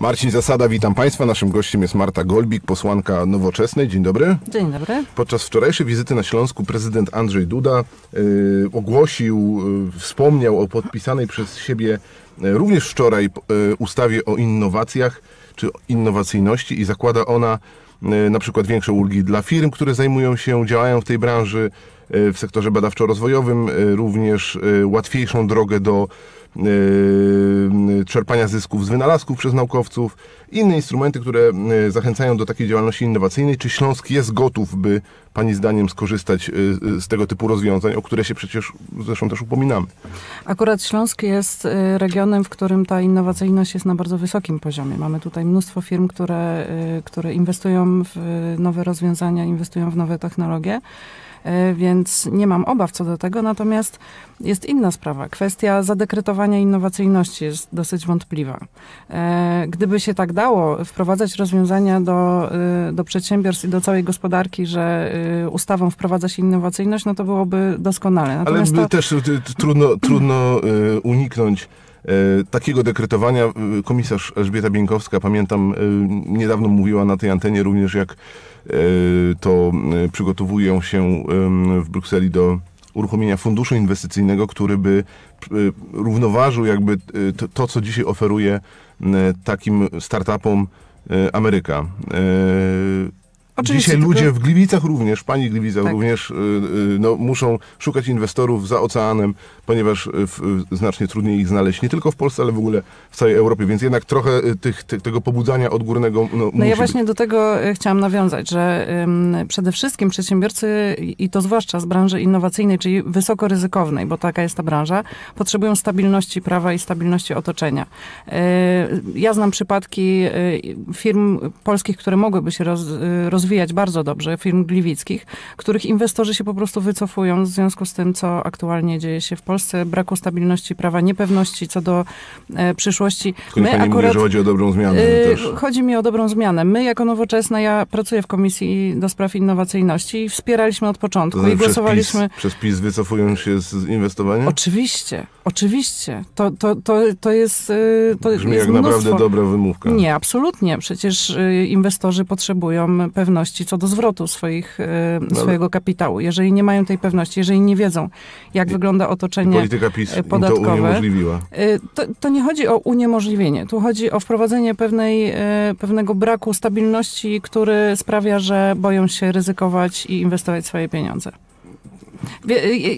Marcin Zasada, witam Państwa. Naszym gościem jest Marta Golbik, posłanka Nowoczesnej. Dzień dobry. Dzień dobry. Podczas wczorajszej wizyty na Śląsku prezydent Andrzej Duda y, ogłosił, y, wspomniał o podpisanej przez siebie y, również wczoraj y, ustawie o innowacjach czy innowacyjności i zakłada ona y, na przykład większe ulgi dla firm, które zajmują się, działają w tej branży, y, w sektorze badawczo-rozwojowym, również łatwiejszą drogę do czerpania zysków z wynalazków przez naukowców, inne instrumenty, które y, zachęcają do takiej działalności innowacyjnej. Czy Śląsk jest gotów, by Pani zdaniem skorzystać y, z tego typu rozwiązań, o które się przecież zresztą też upominamy? Akurat Śląsk jest y, regionem, w którym ta innowacyjność jest na bardzo wysokim poziomie. Mamy tutaj mnóstwo firm, które, które inwestują w nowe rozwiązania, inwestują w nowe technologie więc nie mam obaw co do tego. Natomiast jest inna sprawa. Kwestia zadekretowania innowacyjności jest dosyć dosyć wątpliwa. E, gdyby się tak dało wprowadzać rozwiązania do, e, do przedsiębiorstw i do całej gospodarki, że e, ustawą wprowadza się innowacyjność, no to byłoby doskonale. Natomiast Ale to... też trudno, trudno uniknąć takiego dekretowania komisarz Elżbieta Bieńkowska, pamiętam, niedawno mówiła na tej antenie również, jak to przygotowują się w Brukseli do uruchomienia funduszu inwestycyjnego, który by y, równoważył jakby y, to, to co dzisiaj oferuje y, takim startupom Ameryka. Oczywiście, Dzisiaj ludzie tylko... w Gliwicach również, pani Gliwicach tak. również, y, y, no, muszą szukać inwestorów za oceanem, ponieważ y, w, znacznie trudniej ich znaleźć nie tylko w Polsce, ale w ogóle w całej Europie, więc jednak trochę tych, tego pobudzania odgórnego. No, no ja właśnie być. do tego chciałam nawiązać, że ym, przede wszystkim przedsiębiorcy, i to zwłaszcza z branży innowacyjnej, czyli wysoko ryzykownej, bo taka jest ta branża, potrzebują stabilności prawa i stabilności otoczenia. Yy, ja znam przypadki yy, firm polskich, które mogłyby się roz, yy, rozwijać rozwijać bardzo dobrze, firm gliwickich, których inwestorzy się po prostu wycofują w związku z tym, co aktualnie dzieje się w Polsce, braku stabilności prawa, niepewności co do e, przyszłości. Tylko Pani akurat, mówi, że chodzi o dobrą zmianę. Y, chodzi mi o dobrą zmianę. My jako nowoczesna, ja pracuję w Komisji do Spraw Innowacyjności i wspieraliśmy od początku to znaczy i głosowaliśmy... Przez PiS, przez PiS wycofują się z inwestowania? Oczywiście, oczywiście. To, to, to, to jest... E, to Brzmi jest jak mnóstwo. naprawdę dobra wymówka. Nie, absolutnie. Przecież e, inwestorzy potrzebują pewności pewności co do zwrotu swoich, e, no, swojego kapitału, jeżeli nie mają tej pewności, jeżeli nie wiedzą, jak i, wygląda otoczenie polityka PiS e, podatkowe, to, uniemożliwiła. E, to, to nie chodzi o uniemożliwienie. Tu chodzi o wprowadzenie pewnej, pewnego braku stabilności, który sprawia, że boją się ryzykować i inwestować swoje pieniądze.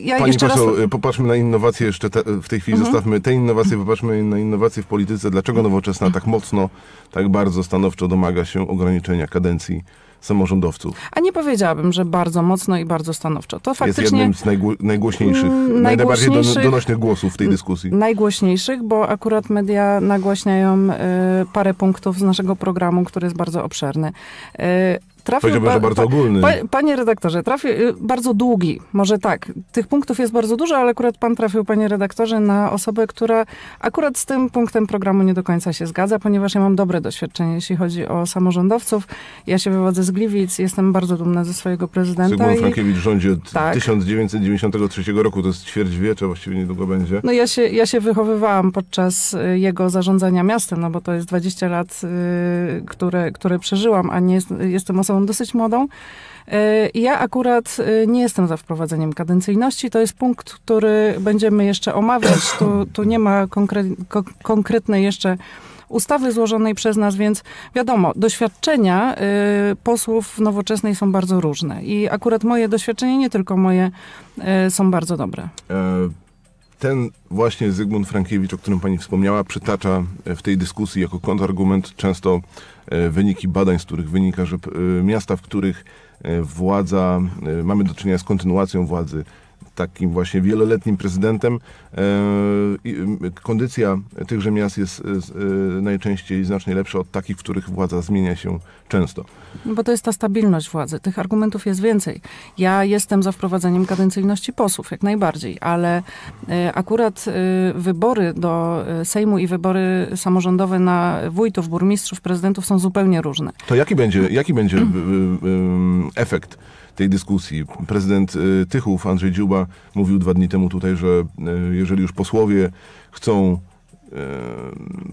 Ja Pani poseł, raz... popatrzmy na innowacje jeszcze te, w tej chwili, mhm. zostawmy te innowacje, popatrzmy na innowacje w polityce. Dlaczego nowoczesna tak mocno, tak bardzo stanowczo domaga się ograniczenia kadencji samorządowców. A nie powiedziałabym, że bardzo mocno i bardzo stanowczo. To faktycznie... Jest jednym z najgło najgłośniejszych, mm, najgłośniejszych, najbardziej donośnych głosów w tej mm, dyskusji. Najgłośniejszych, bo akurat media nagłaśniają y, parę punktów z naszego programu, który jest bardzo obszerny. Y, trafił. Powiedziałbym, że bardzo ogólny. Pa, panie redaktorze, trafił y, bardzo długi, może tak. Tych punktów jest bardzo dużo, ale akurat pan trafił, panie redaktorze, na osobę, która akurat z tym punktem programu nie do końca się zgadza, ponieważ ja mam dobre doświadczenie, jeśli chodzi o samorządowców. Ja się wywodzę z z Gliwic. Jestem bardzo dumna ze swojego prezydenta. Zygmunt Frankiewicz i... rządzi od tak. 1993 roku, to jest ćwierć wiecza, właściwie niedługo będzie. No ja się, ja się wychowywałam podczas y, jego zarządzania miastem, no bo to jest 20 lat, y, które, które przeżyłam, a nie jest, jestem osobą dosyć młodą. Y, ja akurat y, nie jestem za wprowadzeniem kadencyjności. To jest punkt, który będziemy jeszcze omawiać. Tu, tu nie ma konkre- konkretnej jeszcze ustawy złożonej przez nas, więc wiadomo, doświadczenia y, posłów nowoczesnej są bardzo różne. I akurat moje doświadczenia, nie tylko moje, y, są bardzo dobre. E, ten właśnie Zygmunt Frankiewicz, o którym pani wspomniała, przytacza e, w tej dyskusji jako kontrargument często e, wyniki badań, z których wynika, że miasta, w których władza, mamy do czynienia z kontynuacją władzy takim właśnie wieloletnim prezydentem. E, kondycja tychże miast jest e, e, najczęściej znacznie lepsza od takich, w których władza zmienia się często. Bo to jest ta stabilność władzy. Tych argumentów jest więcej. Ja jestem za wprowadzeniem kadencyjności posłów, jak najbardziej, ale akurat wybory do Sejmu i wybory samorządowe na wójtów, burmistrzów, prezydentów są zupełnie różne. To jaki będzie, jaki będzie efekt? tej dyskusji. Prezydent y, Tychów, Andrzej Dziuba, mówił dwa dni temu tutaj, że y, jeżeli już posłowie chcą y,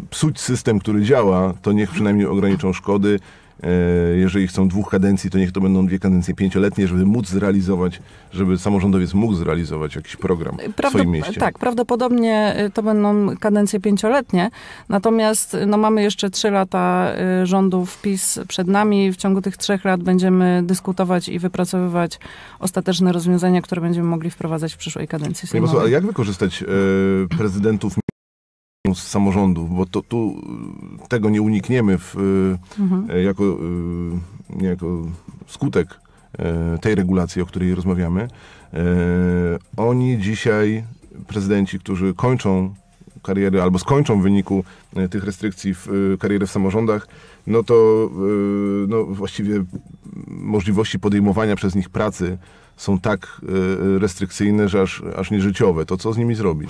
psuć system, który działa, to niech przynajmniej ograniczą szkody, E, jeżeli chcą dwóch kadencji, to niech to będą dwie kadencje pięcioletnie, żeby móc zrealizować, żeby samorządowiec mógł zrealizować jakiś program w swoim mieście. Tak, prawdopodobnie e, to będą kadencje pięcioletnie, natomiast e, no, mamy jeszcze trzy lata rządów PiS przed nami. W ciągu tych trzech lat będziemy dyskutować i wypracowywać ostateczne rozwiązania, które będziemy mogli wprowadzać w przyszłej kadencji. Panie posłu, ale jak wykorzystać e, prezydentów z samorządów, bo to tu y, tego nie unikniemy w, y, mhm. E, jako, y, jako skutek e, tej regulacji, o której rozmawiamy. E, oni dzisiaj, prezydenci, którzy kończą kariery albo skończą w wyniku tych restrykcji w, karierę w samorządach, no to no właściwie możliwości podejmowania przez nich pracy są tak e, restrykcyjne, że aż, aż nieżyciowe. To co z nimi zrobić?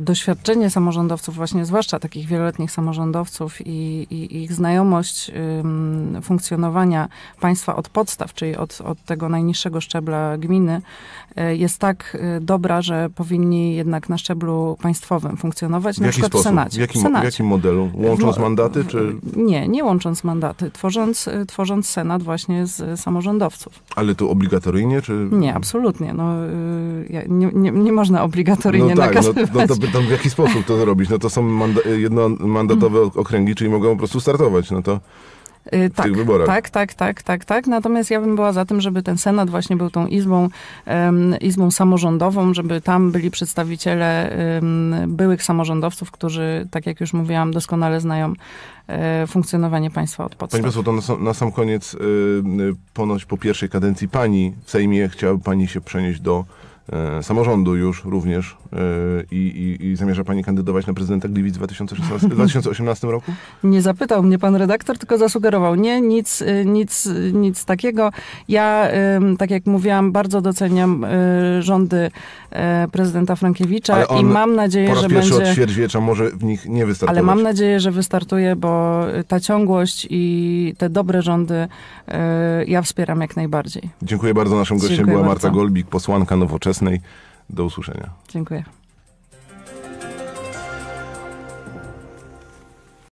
Doświadczenie samorządowców, właśnie zwłaszcza takich wieloletnich samorządowców i, i ich znajomość ym, funkcjonowania państwa od podstaw, czyli od, od tego najniższego szczebla gminy, y, jest tak y, dobra, że powinni jednak na szczeblu państwowym funkcjonować, w na przykład sposób? w Senacie. W jakim, Senacie. W jakim modelu? Łącząc w, mandaty? Czy... Nie, nie łącząc mandaty. Tworząc, tworząc Senat właśnie z samorządowców. Ale to obligatoryjnie, czy... Nie, absolutnie. No, y, nie, nie, nie można obligatoryjnie no tak, nakazywać. No, no to pytam, w jaki sposób to zrobić? No to są manda jednomandatowe mm. okręgi, czyli mogą po prostu startować. No to Y, w tak, tak, tak, tak, tak, tak. Natomiast ja bym była za tym, żeby ten Senat właśnie był tą izbą, um, izbą samorządową, żeby tam byli przedstawiciele um, byłych samorządowców, którzy, tak jak już mówiłam, doskonale znają e, funkcjonowanie państwa od podstaw. Pani poseł, to na sam, na sam koniec, y, y, ponoć po pierwszej kadencji pani w Sejmie chciałaby pani się przenieść do E, samorządu już również e, i, i, i, zamierza pani kandydować na prezydenta Gliwic w 2016, 2018 roku? Nie zapytał mnie pan redaktor, tylko zasugerował. Nie, nic, y, nic, y, nic takiego. Ja, tak jak mówiłam, bardzo doceniam y, rządy prezydenta Frankiewicza i mam nćadzieję, po raz że pierwszy będzie... od ćwierćwiecza może w nich nie wystartuje. Ale mam nadzieję, że wystartuje, bo ta ciągłość i te dobre rządy ja wspieram jak najbardziej. Dziękuję bardzo. Naszym gościem Dziękuję była Marta Golbik, posłanka nowoczesna do usłyszenia. Dziękuję.